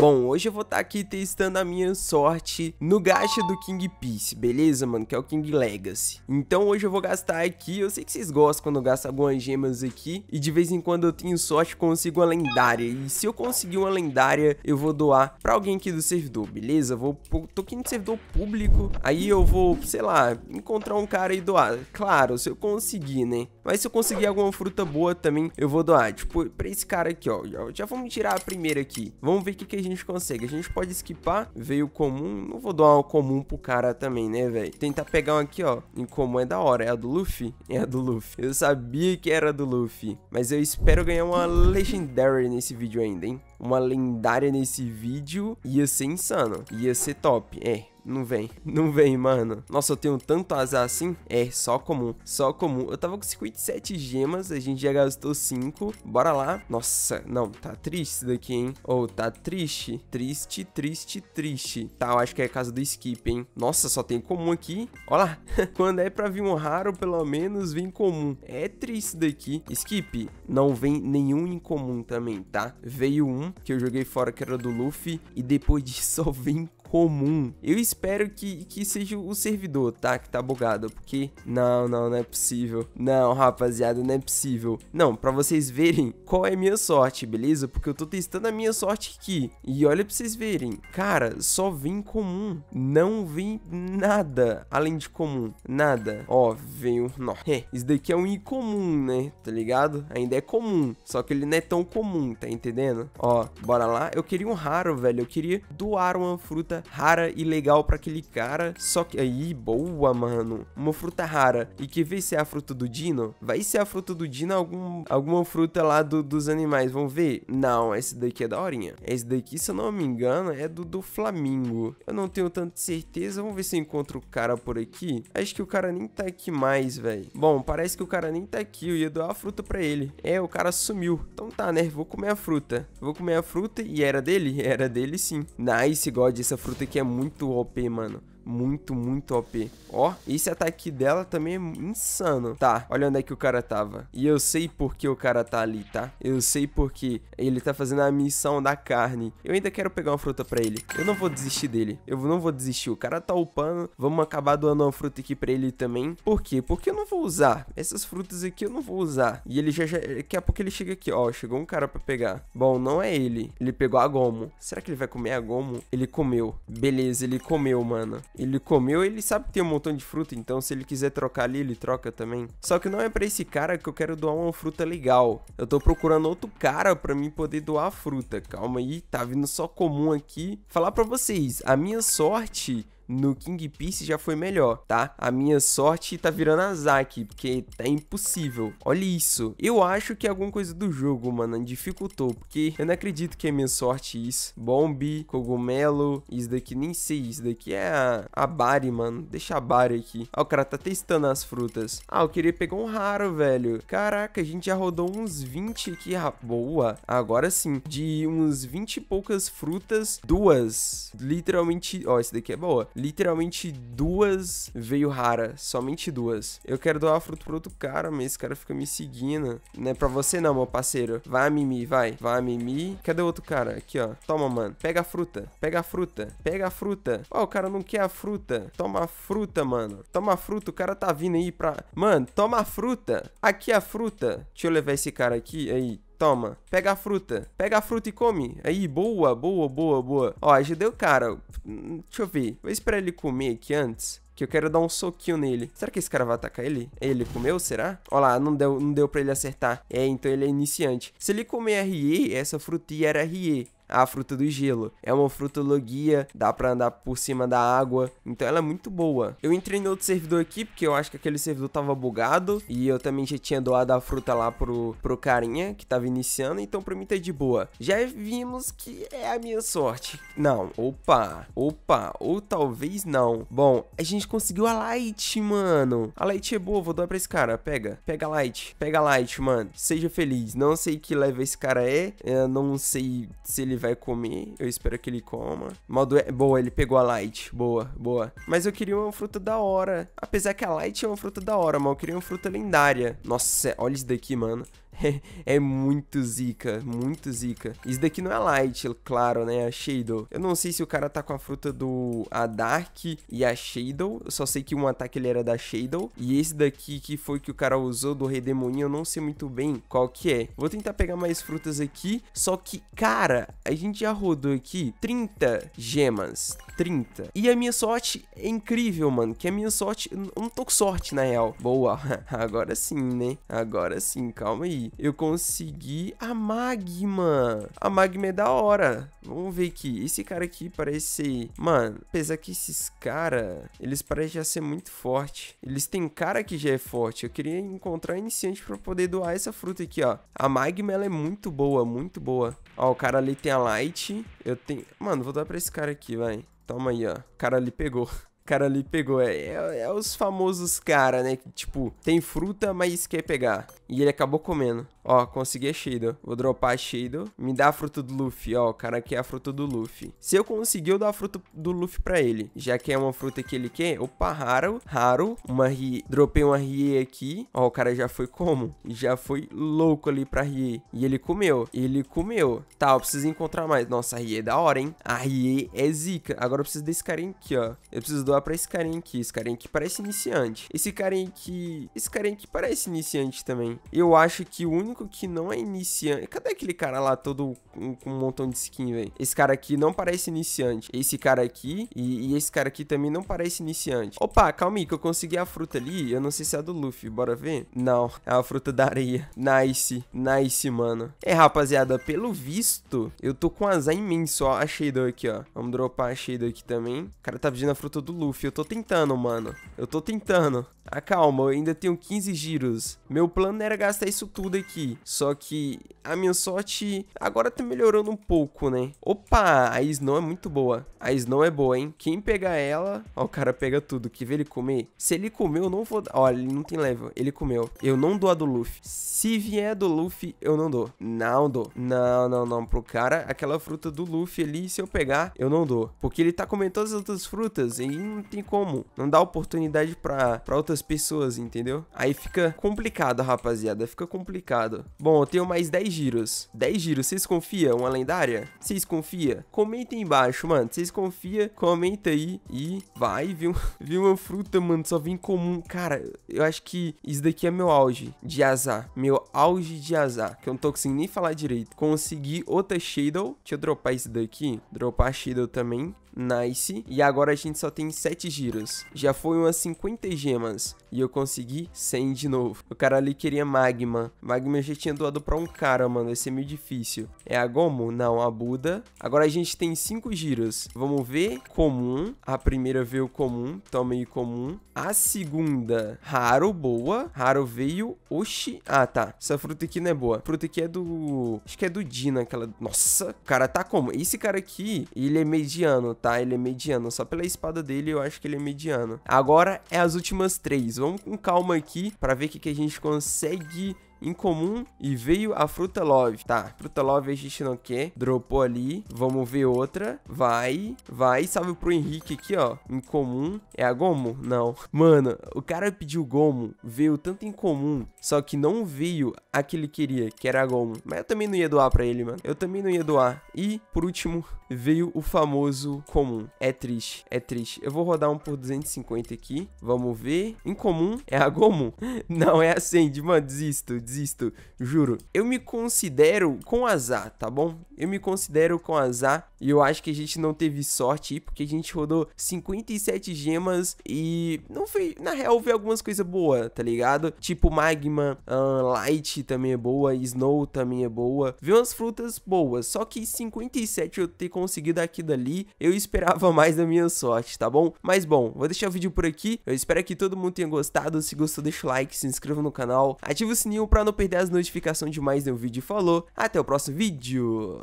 Bom, hoje eu vou estar tá aqui testando a minha sorte no gacha do King Peace, beleza, mano? Que é o King Legacy. Então hoje eu vou gastar aqui, eu sei que vocês gostam quando eu gasto algumas gemas aqui, e de vez em quando eu tenho sorte consigo uma lendária. E se eu conseguir uma lendária, eu vou doar pra alguém aqui do servidor, beleza? Vou, tô aqui no servidor público, aí eu vou, sei lá, encontrar um cara e doar. Claro, se eu conseguir, né? Mas se eu conseguir alguma fruta boa também, eu vou doar. Tipo, pra esse cara aqui, ó. Já vamos tirar a primeira aqui. Vamos ver o que, que a gente consegue. A gente pode esquipar. Veio comum. Não vou doar uma comum pro cara também, né, velho? Tentar pegar um aqui, ó. Em comum é da hora. É a do Luffy? É a do Luffy. Eu sabia que era do Luffy. Mas eu espero ganhar uma Legendary nesse vídeo ainda, hein? Uma lendária nesse vídeo. Ia ser insano. Ia ser top. É, não vem, não vem, mano. Nossa, eu tenho tanto azar assim? É, só comum, só comum. Eu tava com 57 gemas, a gente já gastou 5. Bora lá. Nossa, não, tá triste isso daqui, hein? Ou oh, tá triste? Triste, triste, triste. Tá, eu acho que é a casa do skip, hein? Nossa, só tem comum aqui. Olha lá. Quando é pra vir um raro, pelo menos vem comum. É triste daqui. Skip, não vem nenhum incomum também, tá? Veio um que eu joguei fora que era do Luffy. E depois disso só vem comum. Eu espero que, que seja o servidor, tá? Que tá bugado, porque... Não, não, não é possível. Não, rapaziada, não é possível. Não, pra vocês verem qual é a minha sorte, beleza? Porque eu tô testando a minha sorte aqui. E olha pra vocês verem. Cara, só vem comum. Não vem nada além de comum. Nada. Ó, vem Não. É, isso daqui é um incomum, né? Tá ligado? Ainda é comum. Só que ele não é tão comum, tá entendendo? Ó, bora lá. Eu queria um raro, velho. Eu queria doar uma fruta rara e legal para aquele cara. Só que aí, boa, mano. Uma fruta rara. E que ver se é a fruta do Dino? Vai ser a fruta do Dino algum, alguma fruta lá do, dos animais. Vamos ver? Não, esse daqui é daorinha. Esse daqui, se eu não me engano, é do, do Flamingo. Eu não tenho tanta certeza. Vamos ver se eu encontro o cara por aqui. Acho que o cara nem tá aqui mais, velho. Bom, parece que o cara nem tá aqui. Eu ia dar a fruta pra ele. É, o cara sumiu. Então tá, né? Vou comer a fruta. Vou comer a fruta e era dele? Era dele sim. Nice, God, essa fruta recruta que é muito OP, mano muito, muito OP. Ó, esse ataque dela também é insano. Tá, olha onde é que o cara tava. E eu sei por que o cara tá ali, tá? Eu sei porque ele tá fazendo a missão da carne. Eu ainda quero pegar uma fruta pra ele. Eu não vou desistir dele. Eu não vou desistir. O cara tá upando. Vamos acabar doando uma fruta aqui pra ele também. Por quê? Porque eu não vou usar. Essas frutas aqui eu não vou usar. E ele já, já... Daqui a pouco ele chega aqui, ó. Chegou um cara pra pegar. Bom, não é ele. Ele pegou a gomo. Será que ele vai comer a gomo? Ele comeu. Beleza, ele comeu, mano. Ele comeu, ele sabe que tem um montão de fruta, então se ele quiser trocar ali, ele troca também. Só que não é pra esse cara que eu quero doar uma fruta legal. Eu tô procurando outro cara pra mim poder doar a fruta. Calma aí, tá vindo só comum aqui. Falar pra vocês, a minha sorte no King Piece já foi melhor, tá? A minha sorte tá virando azar aqui, porque tá impossível. Olha isso. Eu acho que é alguma coisa do jogo, mano, dificultou, porque eu não acredito que é minha sorte isso. Bombe, cogumelo, isso daqui nem sei, isso daqui é a, a Bari, mano. Deixa a Bari aqui. Ó, ah, o cara tá testando as frutas. Ah, eu queria pegar um raro, velho. Caraca, a gente já rodou uns 20 aqui, ah, boa. Agora sim, de uns 20 e poucas frutas, duas. Literalmente, ó, isso daqui é boa Literalmente duas veio rara, somente duas. Eu quero doar fruto pro outro cara, mas esse cara fica me seguindo. Não é pra você não, meu parceiro. Vai, Mimi, vai. Vai, Mimi. Cadê o outro cara? Aqui, ó. Toma, mano. Pega a fruta. Pega a fruta. Pega a fruta. Ó, oh, o cara não quer a fruta. Toma a fruta, mano. Toma a fruta. O cara tá vindo aí pra... Mano, toma a fruta. Aqui a fruta. Deixa eu levar esse cara aqui. Aí, Toma, pega a fruta. Pega a fruta e come. Aí, boa, boa, boa, boa. Ó, já deu cara. Deixa eu ver. Vou esperar ele comer aqui antes. Que eu quero dar um soquinho nele. Será que esse cara vai atacar ele? Ele comeu, será? Olha lá, não deu, não deu pra ele acertar. É, então ele é iniciante. Se ele comer RE, essa fruta era RE a fruta do gelo. É uma fruta logia, dá pra andar por cima da água, então ela é muito boa. Eu entrei no outro servidor aqui, porque eu acho que aquele servidor tava bugado, e eu também já tinha doado a fruta lá pro, pro carinha que tava iniciando, então pra mim tá de boa. Já vimos que é a minha sorte. Não, opa, opa, ou talvez não. Bom, a gente conseguiu a light, mano. A light é boa, vou dar pra esse cara, pega, pega a light, pega a light, mano. Seja feliz, não sei que level esse cara é, eu não sei se ele vai comer, eu espero que ele coma. Modo é... Boa, ele pegou a light. Boa, boa. Mas eu queria uma fruta da hora. Apesar que a light é uma fruta da hora, mas eu queria uma fruta lendária. Nossa, olha isso daqui, mano. é muito zica, muito zica. Isso daqui não é light, claro, né? A é Shadow. Eu não sei se o cara tá com a fruta do a Dark e a Shadow. Eu só sei que um ataque ele era da Shadow. E esse daqui que foi que o cara usou do Redemoinho, eu não sei muito bem qual que é. Vou tentar pegar mais frutas aqui. Só que, cara, a gente já rodou aqui 30 gemas. 30. E a minha sorte é incrível, mano. Que a minha sorte... Eu não tô com sorte, na real. Boa. Agora sim, né? Agora sim, calma aí. Eu consegui a Magma. A Magma é da hora. Vamos ver aqui. Esse cara aqui parece... ser, Mano, apesar que esses caras... Eles parecem já ser muito fortes. Eles têm cara que já é forte. Eu queria encontrar iniciante pra poder doar essa fruta aqui, ó. A Magma, ela é muito boa, muito boa. Ó, o cara ali tem a Light. Eu tenho... Mano, vou dar pra esse cara aqui, vai. Toma aí, ó. O cara ali pegou. cara ali pegou. É, é, é os famosos cara, né? Que, tipo, tem fruta, mas quer pegar. E ele acabou comendo. Ó, consegui a Shadow. Vou dropar a Shadow. Me dá a fruta do Luffy. Ó, o cara quer a fruta do Luffy. Se eu conseguir, eu dou a fruta do Luffy pra ele. Já que é uma fruta que ele quer. Opa, raro. Raro. Uma Rie. Dropei uma Rie aqui. Ó, o cara já foi como? Já foi louco ali pra Rie. E ele comeu. Ele comeu. Tá, eu preciso encontrar mais. Nossa, a Rie é da hora, hein? A Rie é zica. Agora eu preciso desse carinha aqui, ó. Eu preciso doar pra esse carinha aqui. Esse carinha aqui parece iniciante. Esse carinha aqui... Esse carinha aqui parece iniciante também. Eu acho que o único único que não é iniciante. Cadê aquele cara lá todo com um montão de skin, velho? Esse cara aqui não parece iniciante. Esse cara aqui e, e, esse cara aqui também não parece iniciante. Opa, calma aí, que eu consegui a fruta ali. Eu não sei se é a do Luffy, bora ver? Não, é a fruta da areia. Nice, nice, mano. É, rapaziada, pelo visto, eu tô com azar imenso, ó. A Shadow aqui, ó. Vamos dropar a Shadow aqui também. O cara tá pedindo a fruta do Luffy. Eu tô tentando, mano. Eu tô tentando. Ah, calma, eu ainda tenho 15 giros. Meu plano era gastar isso tudo aqui. Só que a minha sorte agora tá melhorando um pouco, né? Opa, a Snow é muito boa. A Snow é boa, hein? Quem pegar ela... Ó, o cara pega tudo. Que vê ele comer? Se ele comeu, eu não vou... Olha, ele não tem level. Ele comeu. Eu não dou a do Luffy. Se vier do Luffy, eu não dou. Não dou. Não, não, não. Pro cara, aquela fruta do Luffy ali, se eu pegar, eu não dou. Porque ele tá comendo todas as outras frutas e não tem como. Não dá oportunidade pra, pra outras pessoas, entendeu? Aí fica complicado, rapaziada. Fica complicado. Bom, eu tenho mais 10 giros. 10 giros, vocês confiam? Uma lendária? Vocês confiam? Comenta aí embaixo, mano. Vocês confiam? Comenta aí e vai. Viu, viu uma fruta, mano, só vem comum. Cara, eu acho que isso daqui é meu auge de azar. Meu auge de azar, que eu não tô conseguindo nem falar direito. Consegui outra Shadow. Deixa eu dropar isso daqui. Dropar a Shadow também nice. E agora a gente só tem 7 giros. Já foi umas 50 gemas. E eu consegui 100 de novo. O cara ali queria magma. Magma eu já tinha doado pra um cara, mano. Vai ser é meio difícil. É a Gomu? Não, a Buda. Agora a gente tem 5 giros. Vamos ver. Comum. A primeira veio comum. Tomei comum. A segunda, raro. Boa. Raro veio. Oxi. Ah, tá. Essa fruta aqui não é boa. A fruta aqui é do... Acho que é do Dina. Aquela... Nossa. O cara tá como? Esse cara aqui, ele é mediano, tá? tá? Ele é mediano. Só pela espada dele eu acho que ele é mediano. Agora é as últimas três. Vamos com calma aqui para ver o que, que a gente consegue incomum e veio a Fruta Love. Tá, Fruta Love a gente não quer. Dropou ali. Vamos ver outra. Vai, vai. Salve pro Henrique aqui, ó. Incomum. É a Gomo? Não. Mano, o cara pediu Gomo. Veio tanto incomum. Só que não veio a que ele queria, que era a Gomo. Mas eu também não ia doar pra ele, mano. Eu também não ia doar. E, por último, veio o famoso comum. É triste, é triste. Eu vou rodar um por 250 aqui. Vamos ver. Incomum é a Gomo? Não, é a Sandy. Mano, desisto, desisto, juro. Eu me considero com azar, tá bom? Eu me considero com azar e eu acho que a gente não teve sorte porque a gente rodou 57 gemas e não foi. Na real, veio algumas coisas boas, tá ligado? Tipo Magma, um, Light também é boa, Snow também é boa. Veio umas frutas boas, só que 57 eu ter conseguido aqui dali, eu esperava mais da minha sorte, tá bom? Mas bom, vou deixar o vídeo por aqui. Eu espero que todo mundo tenha gostado. Se gostou, deixa o like, se inscreva no canal, ativa o sininho pra não perder as notificações de mais nenhum vídeo. Falou, até o próximo vídeo!